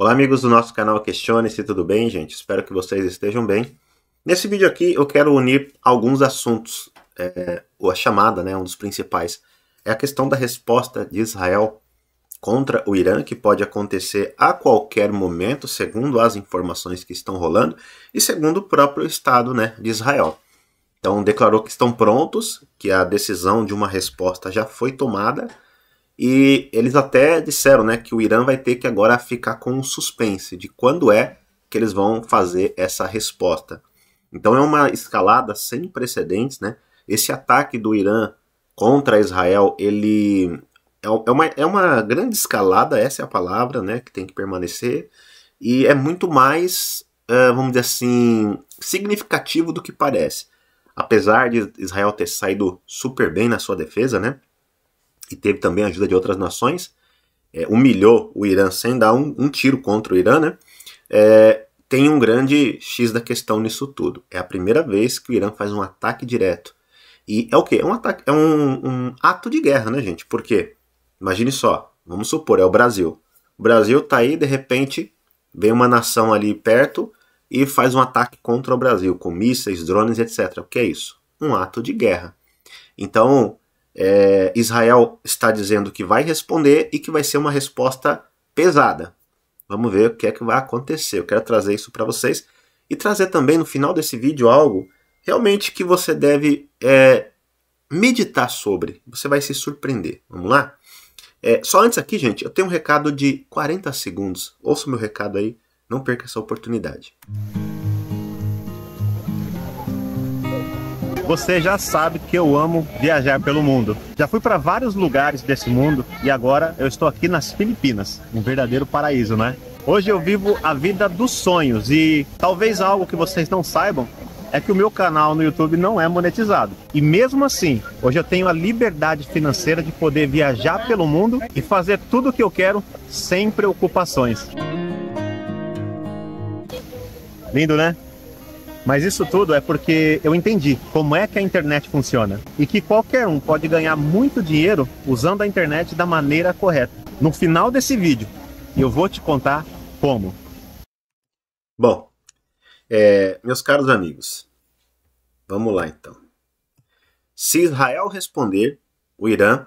Olá, amigos do nosso canal Questione-se, tudo bem, gente? Espero que vocês estejam bem. Nesse vídeo aqui eu quero unir alguns assuntos, é, ou a chamada, né, um dos principais, é a questão da resposta de Israel contra o Irã, que pode acontecer a qualquer momento, segundo as informações que estão rolando, e segundo o próprio Estado né, de Israel. Então declarou que estão prontos, que a decisão de uma resposta já foi tomada, e eles até disseram né, que o Irã vai ter que agora ficar com um suspense de quando é que eles vão fazer essa resposta. Então é uma escalada sem precedentes, né? Esse ataque do Irã contra Israel, ele é, é uma, é uma grande escalada, essa é a palavra, né, que tem que permanecer, e é muito mais, eh, vamos dizer assim, significativo do que parece. Apesar de Israel ter saído super bem na sua defesa, né, e teve também a ajuda de outras nações, é, humilhou o Irã sem dar um, um tiro contra o Irã, né? É, tem um grande X da questão nisso tudo. É a primeira vez que o Irã faz um ataque direto. E é o quê? É um, ataque, é um, um ato de guerra, né, gente? Por quê? Imagine só, vamos supor, é o Brasil. O Brasil tá aí, de repente, vem uma nação ali perto e faz um ataque contra o Brasil, com mísseis, drones, etc. O que é isso? Um ato de guerra. Então, é, Israel está dizendo que vai responder e que vai ser uma resposta pesada. Vamos ver o que é que vai acontecer. Eu quero trazer isso para vocês e trazer também no final desse vídeo algo realmente que você deve é, meditar sobre. Você vai se surpreender. Vamos lá? É, só antes aqui, gente, eu tenho um recado de 40 segundos. Ouça o meu recado aí, não perca essa oportunidade. Música Você já sabe que eu amo viajar pelo mundo. Já fui para vários lugares desse mundo e agora eu estou aqui nas Filipinas, um verdadeiro paraíso, né? Hoje eu vivo a vida dos sonhos e talvez algo que vocês não saibam é que o meu canal no YouTube não é monetizado. E mesmo assim, hoje eu tenho a liberdade financeira de poder viajar pelo mundo e fazer tudo o que eu quero sem preocupações. Lindo, né? Mas isso tudo é porque eu entendi como é que a internet funciona e que qualquer um pode ganhar muito dinheiro usando a internet da maneira correta. No final desse vídeo, eu vou te contar como. Bom, é, meus caros amigos, vamos lá então. Se Israel responder, o Irã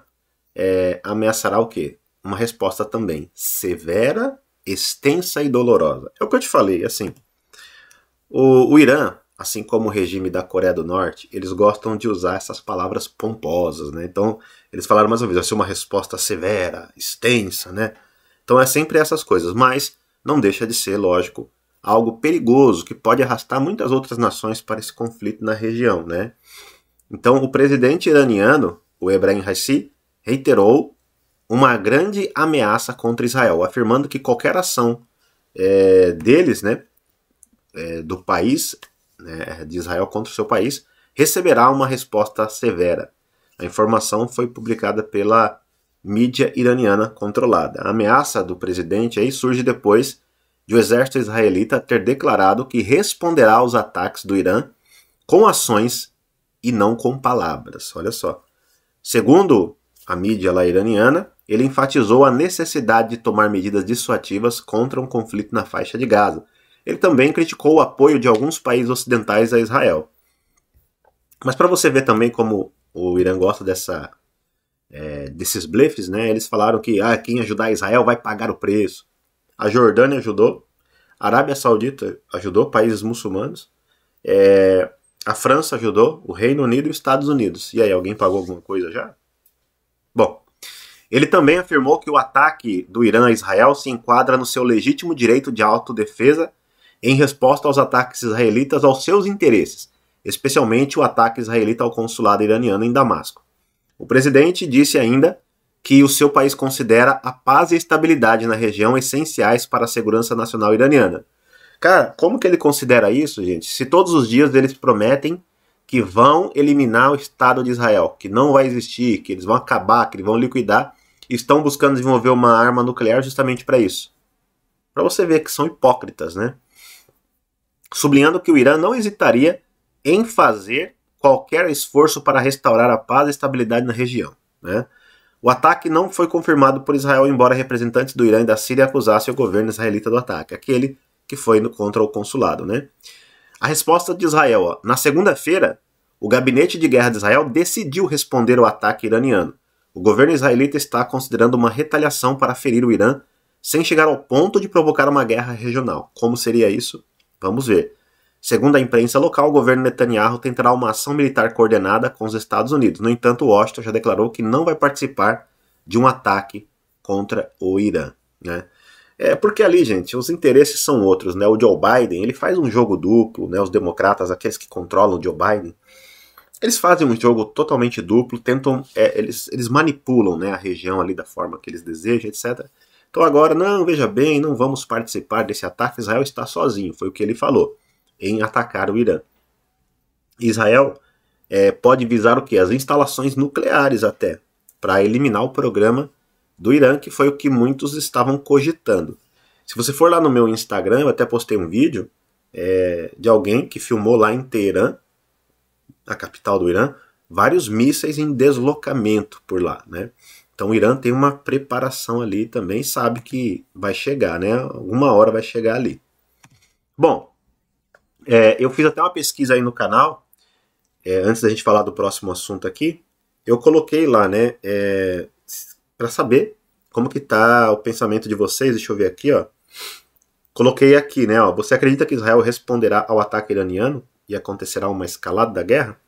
é, ameaçará o quê? Uma resposta também severa, extensa e dolorosa. É o que eu te falei, assim o, o Irã, assim como o regime da Coreia do Norte, eles gostam de usar essas palavras pomposas, né? Então, eles falaram mais uma vez, vai ser uma resposta severa, extensa, né? Então é sempre essas coisas, mas não deixa de ser, lógico, algo perigoso que pode arrastar muitas outras nações para esse conflito na região, né? Então, o presidente iraniano, o Ebrahim Raisi, reiterou uma grande ameaça contra Israel, afirmando que qualquer ação é, deles, né, é, do país, né, de Israel contra o seu país, receberá uma resposta severa. A informação foi publicada pela mídia iraniana controlada. A ameaça do presidente aí surge depois de o exército israelita ter declarado que responderá aos ataques do Irã com ações e não com palavras. Olha só. Segundo a mídia lá iraniana, ele enfatizou a necessidade de tomar medidas dissuativas contra um conflito na faixa de Gaza, ele também criticou o apoio de alguns países ocidentais a Israel. Mas para você ver também como o Irã gosta dessa, é, desses blefes, né? Eles falaram que ah, quem ajudar Israel vai pagar o preço. A Jordânia ajudou, a Arábia Saudita ajudou, países muçulmanos, é, a França ajudou, o Reino Unido e os Estados Unidos. E aí, alguém pagou alguma coisa já? Bom, ele também afirmou que o ataque do Irã a Israel se enquadra no seu legítimo direito de autodefesa em resposta aos ataques israelitas aos seus interesses, especialmente o ataque israelita ao consulado iraniano em Damasco. O presidente disse ainda que o seu país considera a paz e a estabilidade na região essenciais para a segurança nacional iraniana. Cara, como que ele considera isso, gente? Se todos os dias eles prometem que vão eliminar o Estado de Israel, que não vai existir, que eles vão acabar, que eles vão liquidar, estão buscando desenvolver uma arma nuclear justamente para isso. Para você ver que são hipócritas, né? sublinhando que o Irã não hesitaria em fazer qualquer esforço para restaurar a paz e estabilidade na região. Né? O ataque não foi confirmado por Israel, embora representantes do Irã e da Síria acusassem o governo israelita do ataque, aquele que foi no, contra o consulado. Né? A resposta de Israel: ó, na segunda-feira, o gabinete de guerra de Israel decidiu responder ao ataque iraniano. O governo israelita está considerando uma retaliação para ferir o Irã sem chegar ao ponto de provocar uma guerra regional. Como seria isso? Vamos ver. Segundo a imprensa local, o governo Netanyahu tentará uma ação militar coordenada com os Estados Unidos. No entanto, Washington já declarou que não vai participar de um ataque contra o Irã. Né? É porque ali, gente, os interesses são outros. Né? O Joe Biden ele faz um jogo duplo, né? os democratas, aqueles que controlam o Joe Biden, eles fazem um jogo totalmente duplo, tentam, é, eles, eles manipulam né, a região ali da forma que eles desejam, etc. Então agora, não, veja bem, não vamos participar desse ataque, Israel está sozinho, foi o que ele falou, em atacar o Irã. Israel é, pode visar o que? As instalações nucleares até, para eliminar o programa do Irã, que foi o que muitos estavam cogitando. Se você for lá no meu Instagram, eu até postei um vídeo é, de alguém que filmou lá em Teherã, a capital do Irã, vários mísseis em deslocamento por lá, né? Então o Irã tem uma preparação ali também, sabe que vai chegar, né? Alguma hora vai chegar ali. Bom, é, eu fiz até uma pesquisa aí no canal, é, antes da gente falar do próximo assunto aqui, eu coloquei lá, né, é, para saber como que tá o pensamento de vocês, deixa eu ver aqui, ó. Coloquei aqui, né, ó, você acredita que Israel responderá ao ataque iraniano e acontecerá uma escalada da guerra?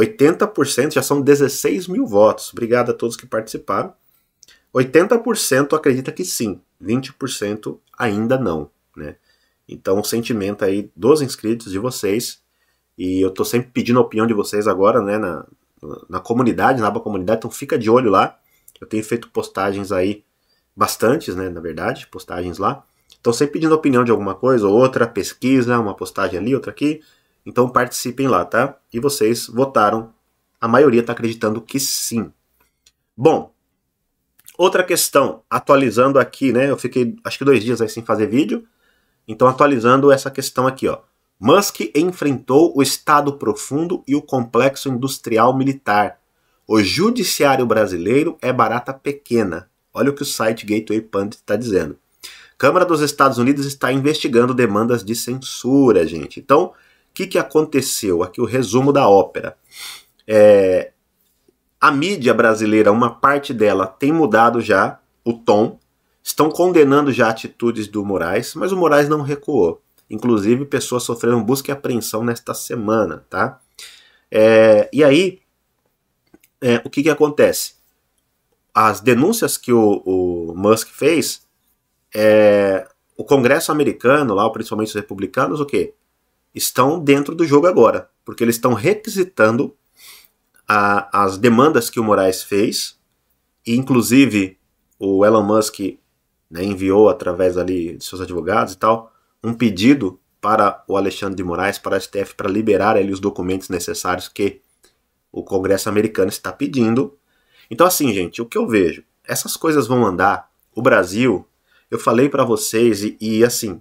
80% já são 16 mil votos. Obrigado a todos que participaram. 80% acredita que sim, 20% ainda não. Né? Então, o sentimento aí dos inscritos de vocês, e eu estou sempre pedindo a opinião de vocês agora né, na, na comunidade, na aba comunidade, então fica de olho lá. Eu tenho feito postagens aí, bastantes, né, na verdade, postagens lá. Então, sempre pedindo opinião de alguma coisa ou outra, pesquisa, uma postagem ali, outra aqui então participem lá, tá? E vocês votaram. A maioria está acreditando que sim. Bom, outra questão, atualizando aqui, né? Eu fiquei acho que dois dias aí sem fazer vídeo. Então, atualizando essa questão aqui, ó. Musk enfrentou o Estado profundo e o complexo industrial militar. O judiciário brasileiro é barata pequena. Olha o que o site Gateway Pund está dizendo. Câmara dos Estados Unidos está investigando demandas de censura, gente. Então, que, que aconteceu? Aqui o resumo da ópera. É, a mídia brasileira, uma parte dela, tem mudado já o tom, estão condenando já atitudes do Moraes, mas o Moraes não recuou. Inclusive, pessoas sofreram busca e apreensão nesta semana, tá? É, e aí, é, o que, que acontece? As denúncias que o, o Musk fez, é, o Congresso americano, lá, principalmente os republicanos, o quê? estão dentro do jogo agora, porque eles estão requisitando a, as demandas que o Moraes fez, e inclusive o Elon Musk né, enviou através ali de seus advogados e tal um pedido para o Alexandre de Moraes, para a STF, para liberar ali os documentos necessários que o Congresso americano está pedindo. Então, assim, gente, o que eu vejo? Essas coisas vão andar. O Brasil, eu falei para vocês, e, e assim,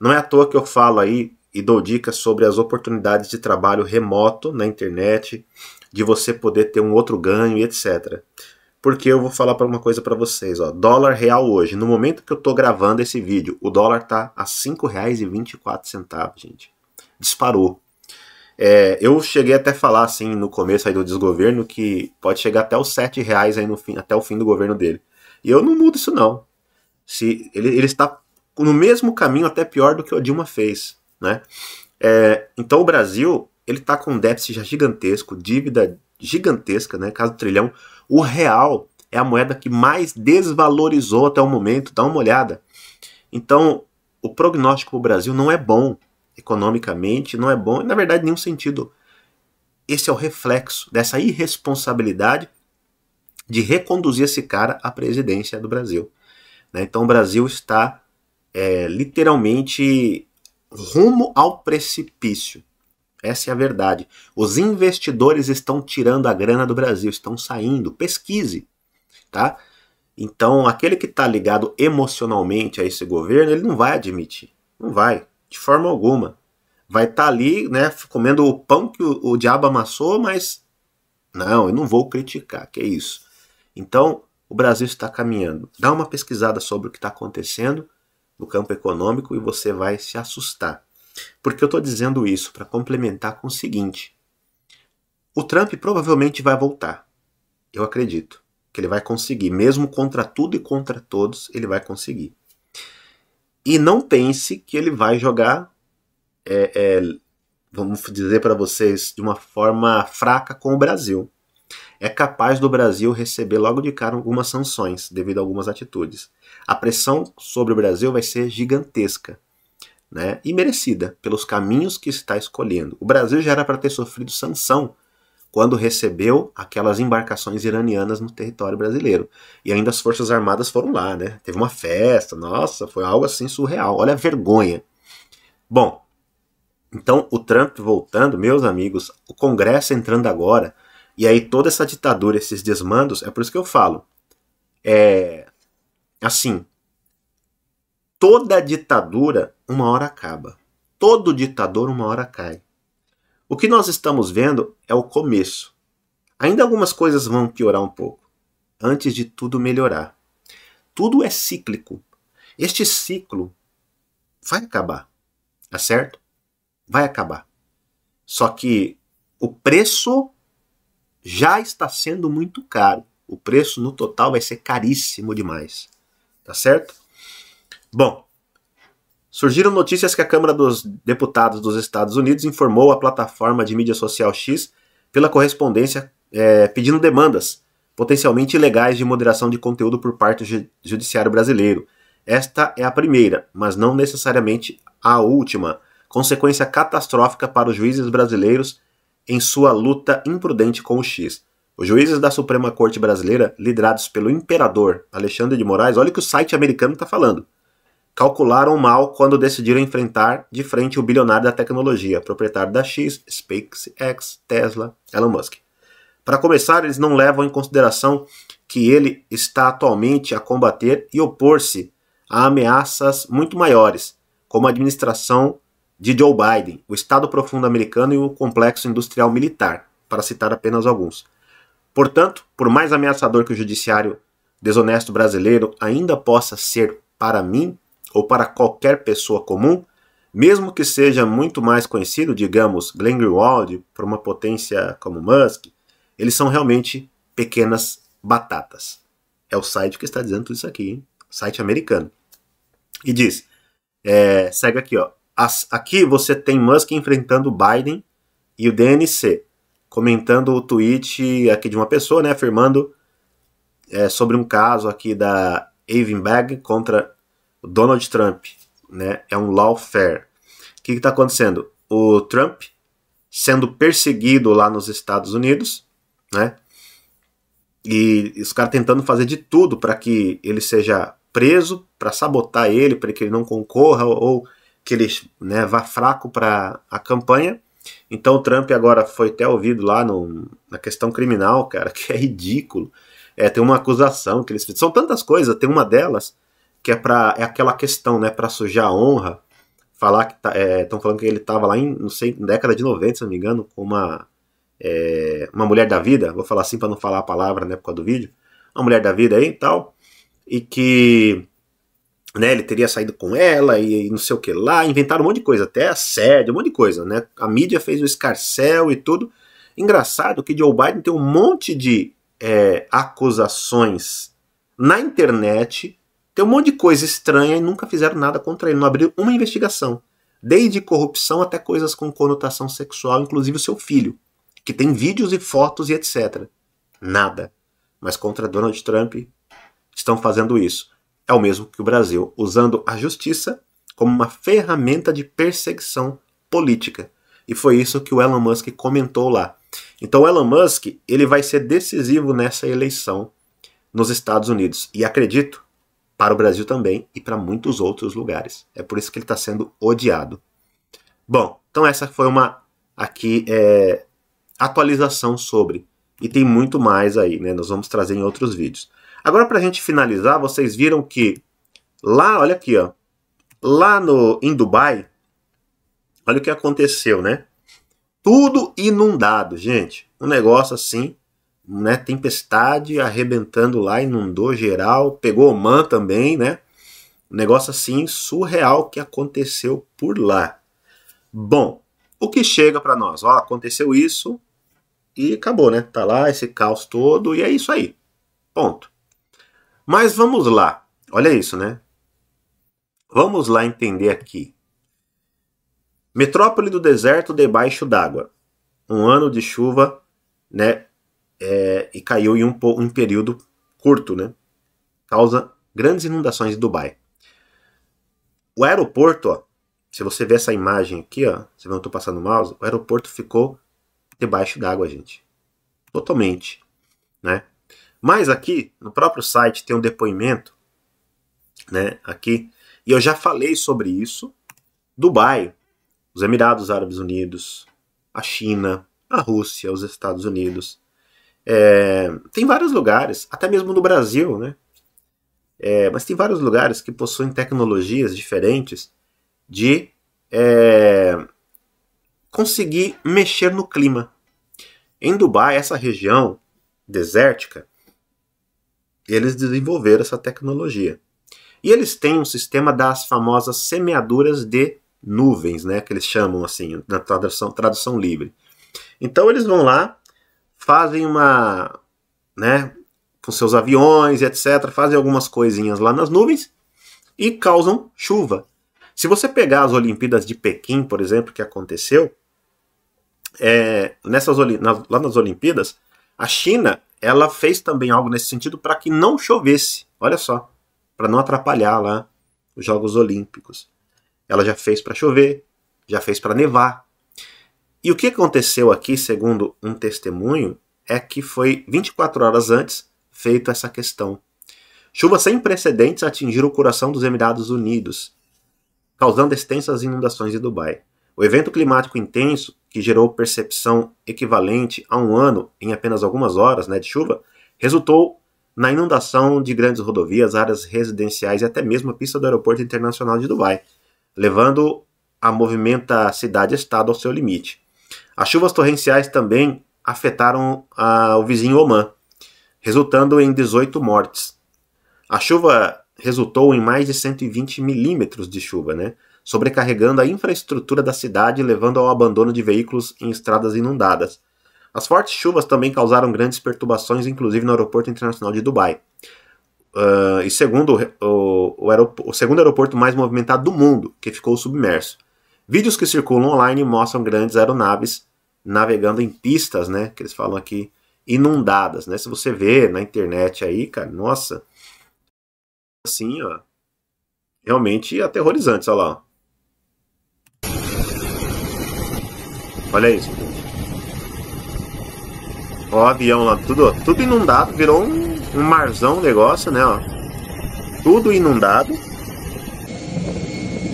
não é à toa que eu falo aí e dou dicas sobre as oportunidades de trabalho remoto na internet, de você poder ter um outro ganho e etc. Porque eu vou falar para uma coisa para vocês, ó, dólar real hoje, no momento que eu estou gravando esse vídeo, o dólar tá a R$ 5,24, gente. Disparou. É, eu cheguei até a falar assim no começo aí do desgoverno que pode chegar até os sete reais aí no fim, até o fim do governo dele. E eu não mudo isso não. Se ele, ele está no mesmo caminho até pior do que o Dilma fez. Né? É, então o Brasil ele está com um déficit já gigantesco, dívida gigantesca, né? caso trilhão. O real é a moeda que mais desvalorizou até o momento, dá uma olhada. Então o prognóstico para o Brasil não é bom economicamente, não é bom, e na verdade em nenhum sentido. Esse é o reflexo dessa irresponsabilidade de reconduzir esse cara à presidência do Brasil. Né? Então o Brasil está é, literalmente rumo ao precipício. Essa é a verdade. Os investidores estão tirando a grana do Brasil, estão saindo. Pesquise, tá? Então, aquele que está ligado emocionalmente a esse governo, ele não vai admitir. Não vai, de forma alguma. Vai estar tá ali, né, comendo o pão que o, o diabo amassou, mas não, eu não vou criticar, que é isso. Então, o Brasil está caminhando. Dá uma pesquisada sobre o que está acontecendo no campo econômico e você vai se assustar. Porque eu estou dizendo isso para complementar com o seguinte: o Trump provavelmente vai voltar. Eu acredito que ele vai conseguir, mesmo contra tudo e contra todos, ele vai conseguir. E não pense que ele vai jogar, é, é, vamos dizer para vocês, de uma forma fraca com o Brasil é capaz do Brasil receber logo de cara algumas sanções devido a algumas atitudes. A pressão sobre o Brasil vai ser gigantesca. Né, e merecida pelos caminhos que está escolhendo. O Brasil já era para ter sofrido sanção quando recebeu aquelas embarcações iranianas no território brasileiro. E ainda as Forças Armadas foram lá, né? Teve uma festa, nossa, foi algo assim surreal. Olha a vergonha. Bom, então o Trump voltando, meus amigos, o Congresso entrando agora e aí toda essa ditadura, esses desmandos, é por isso que eu falo. É assim, toda ditadura uma hora acaba. Todo ditador uma hora cai. O que nós estamos vendo é o começo. Ainda algumas coisas vão piorar um pouco, antes de tudo melhorar. Tudo é cíclico. Este ciclo vai acabar, tá certo? Vai acabar. Só que o preço já está sendo muito caro. O preço no total vai ser caríssimo demais. Tá certo? Bom, surgiram notícias que a Câmara dos Deputados dos Estados Unidos informou a plataforma de mídia social X pela correspondência é, pedindo demandas potencialmente ilegais de moderação de conteúdo por parte do Judiciário Brasileiro. Esta é a primeira, mas não necessariamente a última, consequência catastrófica para os juízes brasileiros em sua luta imprudente com o X. Os juízes da Suprema Corte Brasileira, liderados pelo imperador Alexandre de Moraes, olha o que o site americano está falando. Calcularam mal quando decidiram enfrentar de frente o bilionário da tecnologia, proprietário da X, SpaceX, Tesla, Elon Musk. Para começar, eles não levam em consideração que ele está atualmente a combater e opor-se a ameaças muito maiores, como a administração de Joe Biden, o Estado Profundo Americano e o Complexo Industrial Militar, para citar apenas alguns. Portanto, por mais ameaçador que o judiciário desonesto brasileiro ainda possa ser para mim ou para qualquer pessoa comum, mesmo que seja muito mais conhecido, digamos, Glenn Greenwald, por uma potência como Musk, eles são realmente pequenas batatas. É o site que está dizendo tudo isso aqui, hein? site americano. E diz, é, segue aqui, ó. As, aqui você tem Musk enfrentando Biden e o DNC comentando o tweet aqui de uma pessoa, né, afirmando é, sobre um caso aqui da Avon Bag contra Donald Trump, né, é um lawfare. O que está acontecendo? O Trump sendo perseguido lá nos Estados Unidos, né, e os caras tentando fazer de tudo para que ele seja preso, para sabotar ele, para que ele não concorra ou, ou que eles né, vá fraco para a campanha. Então o Trump agora foi até ouvido lá no, na questão criminal, cara, que é ridículo. É, tem uma acusação que eles são tantas coisas, tem uma delas que é para é aquela questão, né, para sujar a honra, falar que estão tá, é, falando que ele estava lá em, não sei, na década de 90, se não me engano, com uma é, uma mulher da vida, vou falar assim para não falar a palavra, na né, por causa do vídeo, uma mulher da vida aí e tal, e que né, ele teria saído com ela e, não sei o que lá, inventaram um monte de coisa, até assédio, um monte de coisa, né? A mídia fez o escarcel e tudo. Engraçado que Joe Biden tem um monte de é, acusações na internet, tem um monte de coisa estranha e nunca fizeram nada contra ele, não abriram uma investigação. Desde corrupção até coisas com conotação sexual, inclusive o seu filho, que tem vídeos e fotos e etc. Nada. Mas contra Donald Trump estão fazendo isso é o mesmo que o Brasil, usando a justiça como uma ferramenta de perseguição política. E foi isso que o Elon Musk comentou lá. Então o Elon Musk, ele vai ser decisivo nessa eleição nos Estados Unidos. E acredito, para o Brasil também e para muitos outros lugares. É por isso que ele está sendo odiado. Bom, então essa foi uma aqui é, atualização sobre. E tem muito mais aí, né? Nós vamos trazer em outros vídeos. Agora, para a gente finalizar, vocês viram que lá, olha aqui, ó, lá no, em Dubai, olha o que aconteceu, né? Tudo inundado, gente. Um negócio assim, né? Tempestade arrebentando lá, inundou geral, pegou Oman também, né? Um negócio assim surreal que aconteceu por lá. Bom, o que chega para nós? Ó, aconteceu isso e acabou, né? Tá lá esse caos todo e é isso aí. Ponto. Mas vamos lá, olha isso, né? Vamos lá entender aqui. Metrópole do deserto debaixo d'água. Um ano de chuva, né? É, e caiu em um, um período curto, né? Causa grandes inundações em Dubai. O aeroporto, ó, se você vê essa imagem aqui, ó, você vê que eu tô passando o mouse, o aeroporto ficou debaixo d'água, gente. Totalmente, né? Mas aqui, no próprio site, tem um depoimento, né? Aqui, e eu já falei sobre isso. Dubai, os Emirados Árabes Unidos, a China, a Rússia, os Estados Unidos. É, tem vários lugares, até mesmo no Brasil, né? É, mas tem vários lugares que possuem tecnologias diferentes de é, conseguir mexer no clima. Em Dubai, essa região desértica, eles desenvolveram essa tecnologia. E eles têm um sistema das famosas semeaduras de nuvens, né, que eles chamam assim, na tradução, tradução livre. Então eles vão lá, fazem uma, né, com seus aviões, etc, fazem algumas coisinhas lá nas nuvens e causam chuva. Se você pegar as Olimpíadas de Pequim, por exemplo, que aconteceu, é, nessas, na, lá nas Olimpíadas, a China ela fez também algo nesse sentido para que não chovesse. Olha só, para não atrapalhar lá os Jogos Olímpicos. Ela já fez para chover, já fez para nevar. E o que aconteceu aqui, segundo um testemunho, é que foi 24 horas antes feito essa questão. Chuvas sem precedentes atingiram o coração dos Emirados Unidos, causando extensas inundações em Dubai. O evento climático intenso, que gerou percepção equivalente a um ano em apenas algumas horas né, de chuva, resultou na inundação de grandes rodovias, áreas residenciais e até mesmo a pista do Aeroporto Internacional de Dubai, levando a movimenta cidade-estado ao seu limite. As chuvas torrenciais também afetaram a, ah, o vizinho Oman, resultando em 18 mortes. A chuva resultou em mais de 120 milímetros de chuva, né? sobrecarregando a infraestrutura da cidade e levando ao abandono de veículos em estradas inundadas. As fortes chuvas também causaram grandes perturbações, inclusive no aeroporto internacional de Dubai. Uh, e segundo o, o, o segundo aeroporto mais movimentado do mundo, que ficou submerso. Vídeos que circulam online mostram grandes aeronaves navegando em pistas, né? Que eles falam aqui, inundadas, né? Se você vê na internet aí, cara, nossa. Assim, ó. Realmente aterrorizantes, olha lá. Ó. Olha isso. Ó, o avião lá, tudo, tudo inundado, virou um, um marzão negócio, né? Ó. Tudo inundado.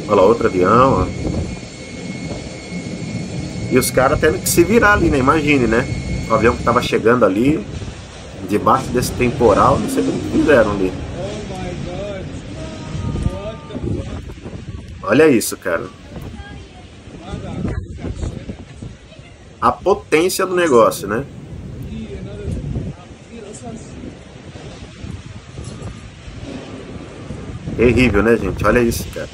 Olha lá, outro avião, ó. E os caras tendo que se virar ali, né? Imagine, né? O avião que tava chegando ali, debaixo desse temporal, não sei como fizeram ali. Olha isso, cara. a potência do negócio, né? Terrível, né, gente? Olha isso, cara.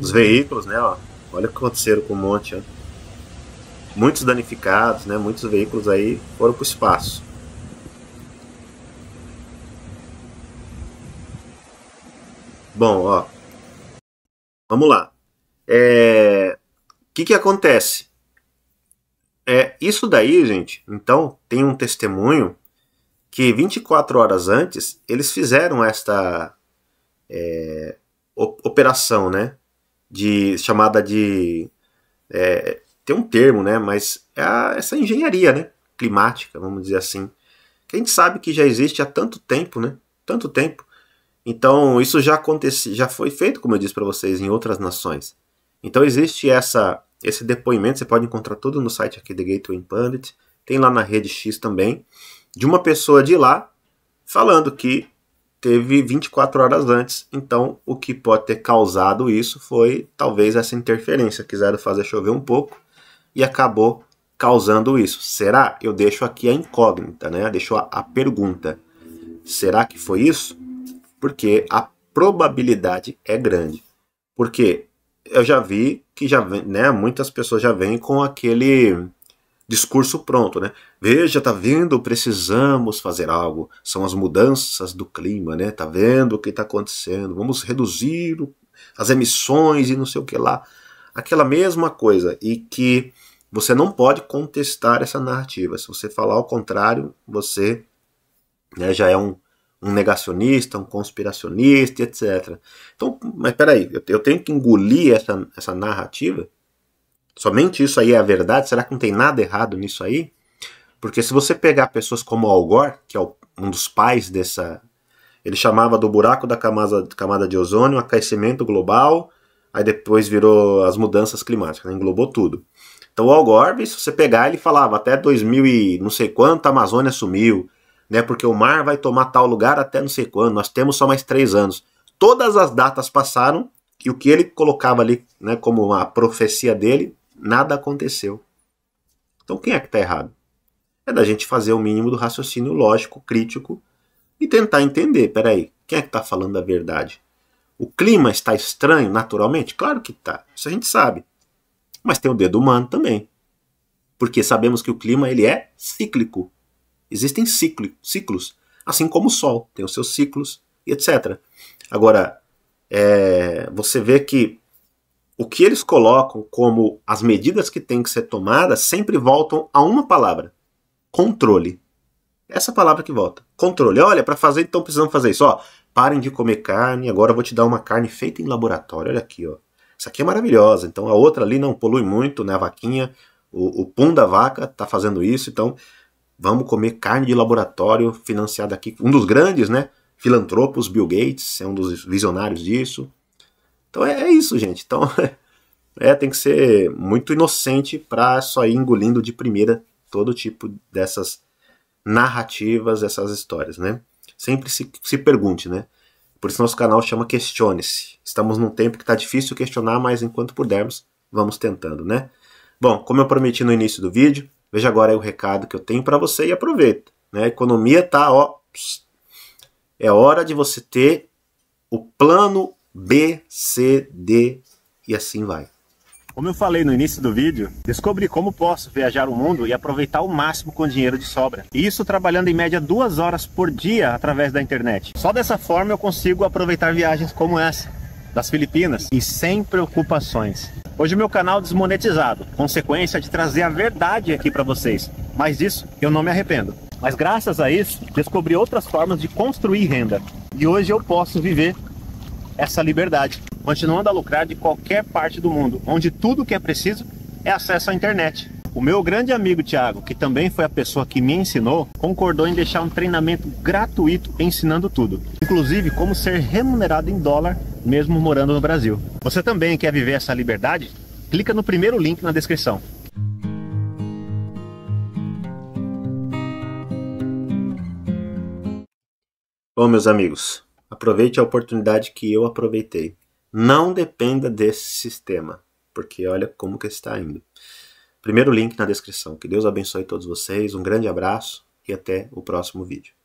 Os veículos, né, ó. Olha o que aconteceram com o monte, ó. Muitos danificados, né? Muitos veículos aí foram para o espaço. Bom, ó. Vamos lá. É... O que, que acontece? É, isso daí, gente, então, tem um testemunho que 24 horas antes eles fizeram esta é, operação, né? De, chamada de. É, tem um termo, né? Mas é a, essa engenharia, né? Climática, vamos dizer assim. Que a gente sabe que já existe há tanto tempo, né? Tanto tempo. Então, isso já aconteceu, já foi feito, como eu disse para vocês, em outras nações. Então, existe essa esse depoimento, você pode encontrar tudo no site aqui The Gateway Pundit, tem lá na rede X também, de uma pessoa de lá falando que teve 24 horas antes. Então, o que pode ter causado isso foi talvez essa interferência. Quiseram fazer chover um pouco e acabou causando isso. Será? Eu deixo aqui a incógnita, né? Deixo a, a pergunta. Será que foi isso? Porque a probabilidade é grande. Porque eu já vi que já vem, né, muitas pessoas já vêm com aquele discurso pronto, né? Veja, tá vendo, precisamos fazer algo. São as mudanças do clima, né? Tá vendo o que está acontecendo? Vamos reduzir as emissões e não sei o que lá. Aquela mesma coisa e que você não pode contestar essa narrativa. Se você falar o contrário, você né, já é um um negacionista, um conspiracionista, etc. Então, mas peraí, eu, eu tenho que engolir essa, essa narrativa? Somente isso aí é a verdade? Será que não tem nada errado nisso aí? Porque se você pegar pessoas como Al Gore, que é um dos pais dessa. Ele chamava do buraco da camada, camada de ozônio, aquecimento global, aí depois virou as mudanças climáticas, né? englobou tudo. Então o Al Gore, se você pegar, ele falava até 2000 e não sei quanto a Amazônia sumiu, né? Porque o mar vai tomar tal lugar até não sei quando, nós temos só mais três anos. Todas as datas passaram e o que ele colocava ali, né, como uma profecia dele, nada aconteceu. Então quem é que está errado? É da gente fazer o mínimo do raciocínio lógico, crítico e tentar entender. Peraí, quem é que está falando a verdade? O clima está estranho naturalmente? Claro que está, isso a gente sabe. Mas tem o dedo humano também. Porque sabemos que o clima ele é cíclico. Existem ciclo, ciclos, assim como o Sol tem os seus ciclos e etc. Agora, é, você vê que o que eles colocam como as medidas que têm que ser tomadas sempre voltam a uma palavra: controle. Essa palavra que volta. Controle. Olha, para fazer, então precisamos fazer isso. Ó, parem de comer carne, agora eu vou te dar uma carne feita em laboratório. Olha aqui, ó. Essa aqui é maravilhosa. Então a outra ali não polui muito, né? A vaquinha, o, o pum da vaca tá fazendo isso. Então Vamos comer carne de laboratório financiada aqui. Um dos grandes, né? Filantropos, Bill Gates, é um dos visionários disso. Então é, é isso, gente. Então é, tem que ser muito inocente para só ir engolindo de primeira todo tipo dessas narrativas, dessas histórias, né? Sempre se, se pergunte, né? Por isso nosso canal chama Questione-se. Estamos num tempo que está difícil questionar, mas enquanto pudermos, vamos tentando, né? Bom, como eu prometi no início do vídeo, Veja agora o recado que eu tenho para você e aproveita. Né? A economia tá, ó. É hora de você ter o plano B, C, D e assim vai. Como eu falei no início do vídeo, descobri como posso viajar o mundo e aproveitar o máximo com dinheiro de sobra. E isso trabalhando em média duas horas por dia através da internet. Só dessa forma eu consigo aproveitar viagens como essa, das Filipinas, e sem preocupações. Hoje o meu canal é desmonetizado, consequência de trazer a verdade aqui para vocês. Mas isso eu não me arrependo. Mas graças a isso, descobri outras formas de construir renda. E hoje eu posso viver essa liberdade, continuando a lucrar de qualquer parte do mundo, onde tudo que é preciso é acesso à internet. O meu grande amigo Thiago, que também foi a pessoa que me ensinou, concordou em deixar um treinamento gratuito ensinando tudo, inclusive como ser remunerado em dólar mesmo morando no Brasil. Você também quer viver essa liberdade? Clica no primeiro link na descrição. Bom, meus amigos, aproveite a oportunidade que eu aproveitei. Não dependa desse sistema, porque olha como que está indo. Primeiro link na descrição. Que Deus abençoe todos vocês, um grande abraço e até o próximo vídeo.